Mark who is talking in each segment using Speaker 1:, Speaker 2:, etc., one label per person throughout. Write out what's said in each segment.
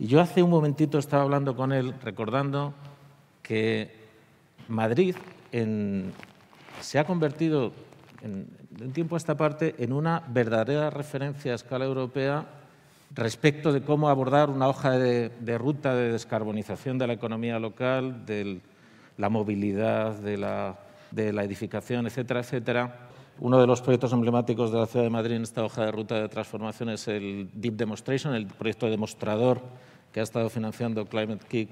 Speaker 1: Y yo hace un momentito
Speaker 2: estaba hablando con él recordando que Madrid se ha convertido en, de un tiempo a esta parte en una verdadera referencia a escala europea respecto de cómo abordar una hoja de, ruta de descarbonización de la economía local, de la movilidad, de la, de la edificación, etcétera, etcétera uno de los proyectos emblemáticos de la Ciudad de Madrid en esta hoja de ruta de transformación es el Deep Demonstration, el proyecto demostrador que ha estado financiando Climate Kick,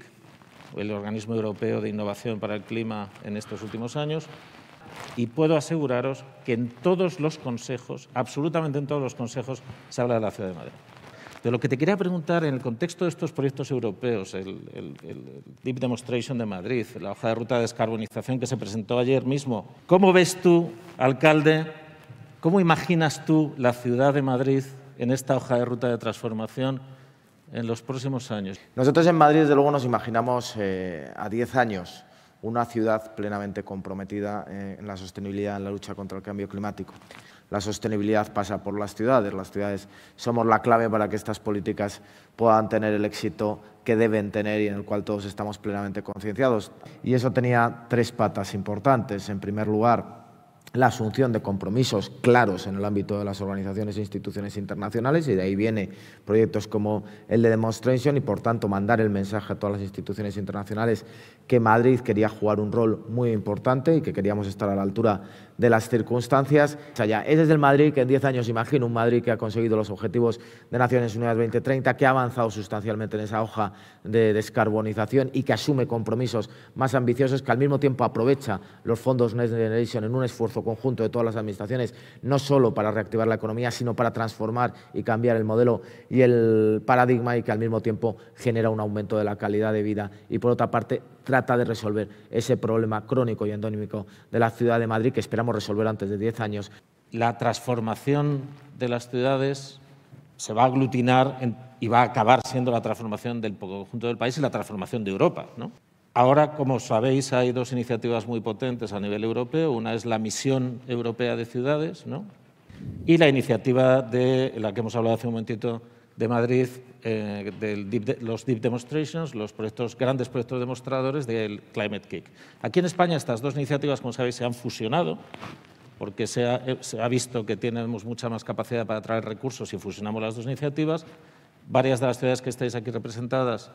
Speaker 2: el organismo europeo de innovación para el clima en estos últimos años. Y puedo aseguraros que en todos los consejos, absolutamente en todos los consejos, se habla de la Ciudad de Madrid. De lo que te quería preguntar, en el contexto de estos proyectos europeos, el, Deep Demonstration de Madrid, la hoja de ruta de descarbonización que se presentó ayer mismo, ¿cómo ves tú, alcalde, cómo imaginas tú la ciudad de Madrid en esta hoja de ruta de transformación en los próximos años?
Speaker 1: Nosotros en Madrid, desde luego, nos imaginamos eh, a 10 años una ciudad plenamente comprometida eh, en la sostenibilidad, en la lucha contra el cambio climático. La sostenibilidad pasa por las ciudades. Las ciudades somos la clave para que estas políticas puedan tener el éxito que deben tener y en el cual todos estamos plenamente concienciados. Y eso tenía tres patas importantes. En primer lugar, la asunción de compromisos claros en el ámbito de las organizaciones e instituciones internacionales y de ahí viene proyectos como el de Demonstration y por tanto mandar el mensaje a todas las instituciones internacionales que Madrid quería jugar un rol muy importante y que queríamos estar a la altura de las circunstancias Es desde es el Madrid que en 10 años, imagino, un Madrid que ha conseguido los objetivos de Naciones Unidas 2030, que ha avanzado sustancialmente en esa hoja de descarbonización y que asume compromisos más ambiciosos, que al mismo tiempo aprovecha los fondos Next Generation en un esfuerzo conjunto de todas las administraciones, no solo para reactivar la economía, sino para transformar y cambiar el modelo y el paradigma y que al mismo tiempo genera un aumento de la calidad de vida. Y por otra parte, trata de resolver ese problema crónico y endónimo de la ciudad de Madrid que esperamos resolver antes de 10 años.
Speaker 2: La transformación de las ciudades se va a aglutinar y va a acabar siendo la transformación del conjunto del país y la transformación de Europa. Ahora, como sabéis, hay dos iniciativas muy potentes a nivel europeo. Una es la Misión Europea de Ciudades y la iniciativa de la que hemos hablado hace un momentito de Madrid, eh, los Deep Demonstrations, los proyectos, grandes proyectos demostradores del Climate Kick. Aquí en España estas dos iniciativas, como sabéis, se han fusionado porque se ha, eh, visto que tenemos mucha más capacidad para atraer recursos si fusionamos las dos iniciativas. Varias de las ciudades que estáis aquí representadas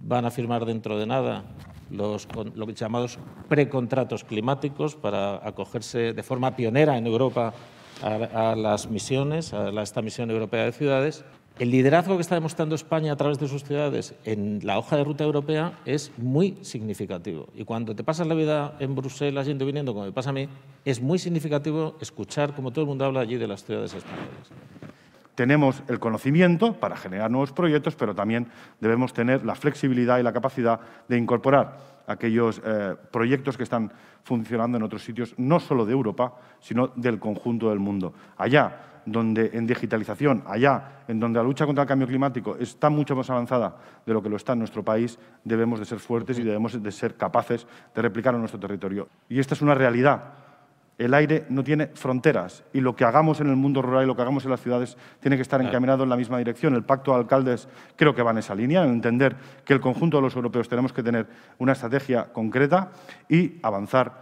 Speaker 2: van a firmar dentro de nada los lo llamados precontratos climáticos para acogerse de forma pionera en Europa a, las misiones, a esta misión europea de ciudades. El liderazgo que está demostrando España a través de sus ciudades en la hoja de ruta europea es muy significativo. Y cuando te pasas la vida en Bruselas yendo y viniendo, como me pasa a mí, es muy significativo escuchar como todo el mundo habla allí de las ciudades españolas tenemos el conocimiento para generar nuevos proyectos, pero también debemos tener la flexibilidad y la capacidad de incorporar aquellos eh, proyectos que están funcionando en otros sitios, no solo de Europa, sino del conjunto del mundo. Allá donde en digitalización, allá en donde la lucha contra el cambio climático está mucho más avanzada de lo que lo está en nuestro país, debemos de ser fuertes y debemos de ser capaces de replicar en nuestro territorio. Y esta es una realidad el aire no tiene fronteras y lo que hagamos en el mundo rural y lo que hagamos en las ciudades tiene que estar encaminado en la misma dirección. El pacto de alcaldes creo que va en esa línea, en entender que el conjunto de los europeos tenemos que tener una estrategia concreta y avanzar.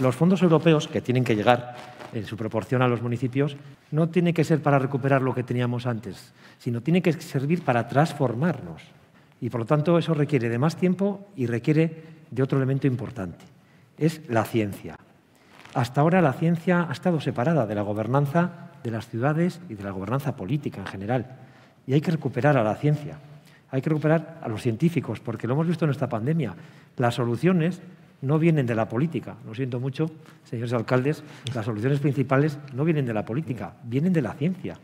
Speaker 2: Los fondos europeos que tienen que llegar en su proporción a los municipios no tiene que ser para recuperar lo que teníamos antes, sino tiene que servir para transformarnos. Y por lo tanto eso requiere de más tiempo y requiere de otro elemento importante. Es la ciencia. Hasta ahora la ciencia ha estado separada de la gobernanza de las ciudades y de la gobernanza política en general. Y hay que recuperar a la ciencia, hay que recuperar a los científicos, porque lo hemos visto en esta pandemia. Las soluciones no vienen de la política. Lo siento mucho, señores alcaldes, las soluciones principales no vienen de la política, vienen de la ciencia.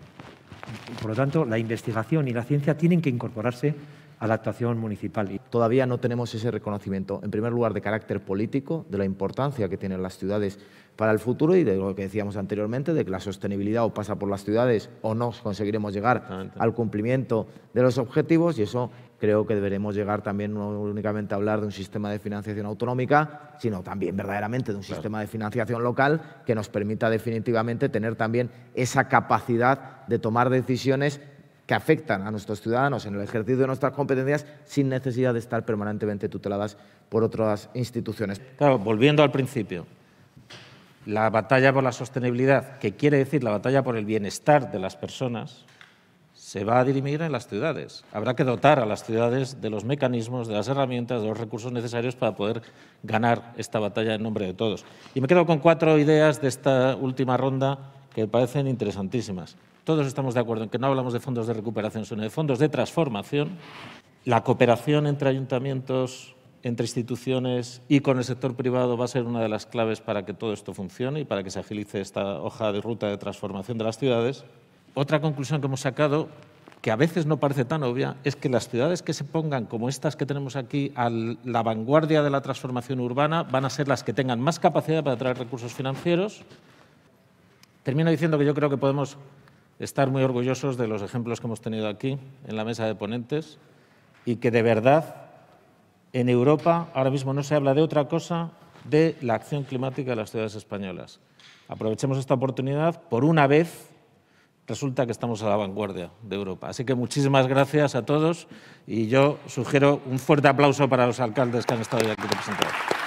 Speaker 1: Por lo tanto, la investigación y la ciencia tienen que incorporarse a la actuación municipal. Todavía no tenemos ese reconocimiento, en primer lugar, de carácter político, de la importancia que tienen las ciudades para el futuro y de lo que decíamos anteriormente, de que la sostenibilidad o pasa por las ciudades o no conseguiremos llegar al cumplimiento de los objetivos y eso creo que deberemos llegar también no únicamente a hablar de un sistema de financiación autonómica, sino también verdaderamente de un sistema de financiación local que nos permita definitivamente tener también esa capacidad de tomar decisiones que afectan a nuestros ciudadanos en el ejercicio de nuestras competencias sin necesidad de estar permanentemente tuteladas por otras instituciones.
Speaker 2: Claro, volviendo al principio, la batalla por la sostenibilidad, que quiere decir la batalla por el bienestar de las personas, se va a dirimir en las ciudades. Habrá que dotar a las ciudades de los mecanismos, de las herramientas, de los recursos necesarios para poder ganar esta batalla en nombre de todos. Y me quedo con cuatro ideas de esta última ronda que me parecen interesantísimas. Todos estamos de acuerdo en que no hablamos de fondos de recuperación, sino de fondos de transformación. La cooperación entre ayuntamientos, entre instituciones y con el sector privado va a ser una de las claves para que todo esto funcione y para que se agilice esta hoja de ruta de transformación de las ciudades. Otra conclusión que hemos sacado, que a veces no parece tan obvia, es que las ciudades que se pongan como estas que tenemos aquí a la vanguardia de la transformación urbana van a ser las que tengan más capacidad para atraer recursos financieros. Termino diciendo que yo creo que podemos estar muy orgullosos de los ejemplos que hemos tenido aquí en la mesa de ponentes y que de verdad en Europa ahora mismo no se habla de otra cosa de la acción climática de las ciudades españolas. Aprovechemos esta oportunidad, por una vez resulta que estamos a la vanguardia de Europa. Así que muchísimas gracias a todos y yo sugiero un fuerte
Speaker 1: aplauso para los alcaldes que han estado aquí representados.